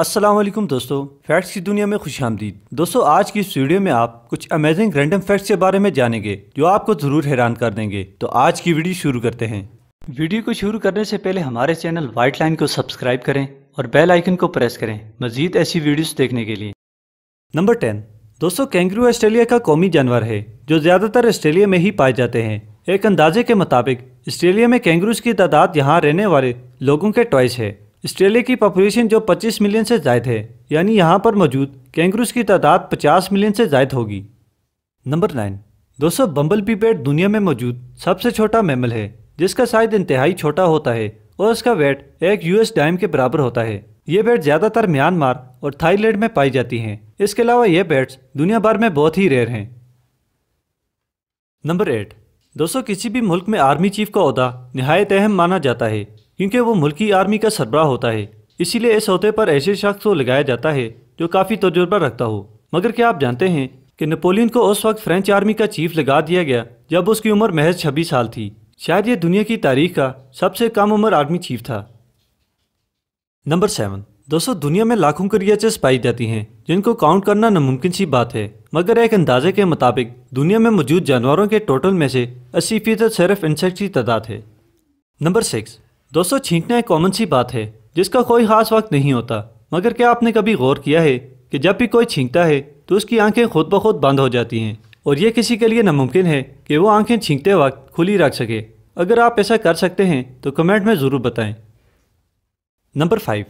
असलम दोस्तों फैक्ट्स की दुनिया में खुश आमदीद दोस्तों आज की इस वीडियो में आप कुछ अमेजिंग रैंडम फैक्ट्स के बारे में जानेंगे जो आपको ज़रूर हैरान कर देंगे तो आज की वीडियो शुरू करते हैं वीडियो को शुरू करने से पहले हमारे चैनल वाइट लाइन को सब्सक्राइब करें और बेल आइकन को प्रेस करें मजीद ऐसी वीडियोस देखने के लिए नंबर टेन दोस्तों कैंगरू ऑस्ट्रेलिया का कौमी जानवर है जो ज़्यादातर ऑस्ट्रेलिया में ही पाए जाते हैं एक अंदाजे के मुताबिक ऑस्ट्रेलिया में कैंगरूज की तादाद यहाँ रहने वाले लोगों के टॉयस है ऑस्ट्रेलिया की पॉपुलेशन जो 25 मिलियन से जायद है यानी यहाँ पर मौजूद कैंगरूज की तादाद 50 मिलियन से जायद होगी नंबर नाइन दोस्तों बम्बल पेट दुनिया में मौजूद सबसे छोटा मेमल है जिसका साइज इंतहाई छोटा होता है और उसका वेट एक यूएस डाइम के बराबर होता है ये बेट ज़्यादातर म्यांमार और थाईलैंड में पाई जाती हैं इसके अलावा ये बेट्स दुनिया भर में बहुत ही रेयर हैं नंबर एट दोस्तों किसी भी मुल्क में आर्मी चीफ का अहदा नहायत अहम माना जाता है क्योंकि वो मुल्की आर्मी का सरबराह होता है इसीलिए इस अहदे पर ऐसे शख्स को लगाया जाता है जो काफ़ी तजुर्बा रखता हो मगर क्या आप जानते हैं कि नेपोलियन को उस वक्त फ्रेंच आर्मी का चीफ लगा दिया गया जब उसकी उम्र महज छब्बीस साल थी शायद ये दुनिया की तारीख का सबसे कम उम्र आर्मी चीफ था नंबर सेवन दोस्तों दुनिया में लाखों क्रिएचर्स पाई जाती हैं जिनको काउंट करना नामुमकिन सी बात है मगर एक अंदाजे के मुताबिक दुनिया में मौजूद जानवरों के टोटल में से अस्सी फीसद सिर्फ इंसेक्ट की तादाद है नंबर सिक्स दोस्तों छींकना एक कॉमन सी बात है जिसका कोई खास वक्त नहीं होता मगर क्या आपने कभी गौर किया है कि जब भी कोई छींकता है तो उसकी आंखें खुद ब खुद बंद हो जाती हैं और ये किसी के लिए नामुमकिन है कि वो आंखें छींकते वक्त खुली रख सके अगर आप ऐसा कर सकते हैं तो कमेंट में ज़रूर बताएं नंबर फाइव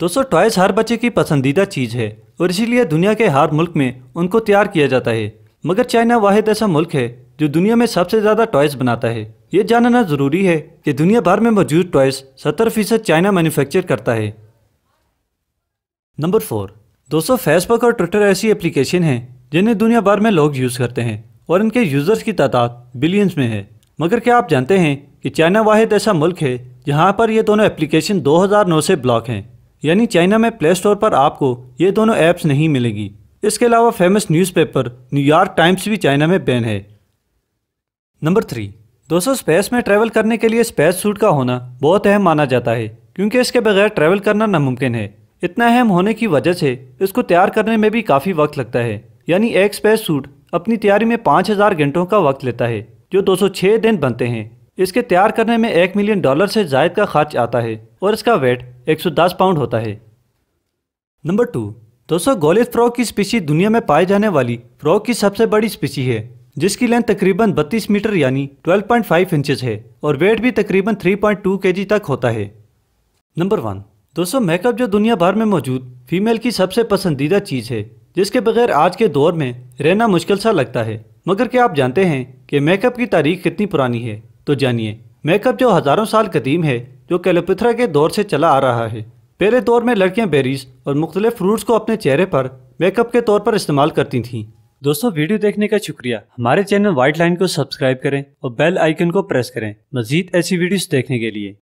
दोस्तों टॉयज हर बच्चे की पसंदीदा चीज़ है और इसीलिए दुनिया के हर मुल्क में उनको तैयार किया जाता है मगर चाइना वाहिद ऐसा मुल्क है जो दुनिया में सबसे ज़्यादा टॉयस बनाता है ये जानना ज़रूरी है कि दुनिया भर में मौजूद टॉयस सत्तर फीसद चाइना मैन्युफैक्चर करता है नंबर फोर दोस्तों फेसबुक और ट्विटर ऐसी एप्लीकेशन हैं जिन्हें दुनिया भर में लोग यूज़ करते हैं और इनके यूज़र्स की तादाद बिलियंस में है मगर क्या आप जानते हैं कि चाइना वाहिद ऐसा मुल्क है जहाँ पर ये दोनों एप्लीकेशन दो से ब्लॉक हैं यानी चाइना में प्ले स्टोर पर आपको ये दोनों ऐप्स नहीं मिलेगी इसके अलावा फेमस न्यूज़पेपर न्यूयॉर्क टाइम्स भी चाइना में बैन है नंबर थ्री दोस्तों स्पेस में ट्रैवल करने के लिए स्पेस सूट का होना बहुत अहम माना जाता है क्योंकि इसके बगैर ट्रैवल करना नामुमकिन है इतना अहम होने की वजह से इसको तैयार करने में भी काफ़ी वक्त लगता है यानी एक स्पेस सूट अपनी तैयारी में पाँच हज़ार घंटों का वक्त लेता है जो 206 दिन बनते हैं इसके तैयार करने में एक मिलियन डॉलर से जायद का खर्च आता है और इसका वेट दस पाउंड होता है नंबर टू दोस्तों गोलिथ फ्रॉक की स्पीसी दुनिया में पाए जाने वाली फ्रॉक की सबसे बड़ी स्पीसी है जिसकी लेंथ तकरीबन 32 मीटर यानी 12.5 इंचज है और वेट भी तकरीबन 3.2 पॉइंट तक होता है नंबर वन दोस्तों मेकअप जो दुनिया भर में मौजूद फीमेल की सबसे पसंदीदा चीज़ है जिसके बगैर आज के दौर में रहना मुश्किल सा लगता है मगर क्या आप जानते हैं कि मेकअप की तारीख कितनी पुरानी है तो जानिए मेकअप जो हज़ारों साल कदीम है जो कैलोपिथ्रा के दौर से चला आ रहा है पहले दौर में लड़कियां बेरीज और मुख्तलिफ फ्रूट्स को अपने चेहरे पर मेकअप के तौर पर इस्तेमाल करती थीं दोस्तों वीडियो देखने का शुक्रिया हमारे चैनल व्हाइट लाइन को सब्सक्राइब करें और बेल आइकन को प्रेस करें मजीद ऐसी वीडियोस देखने के लिए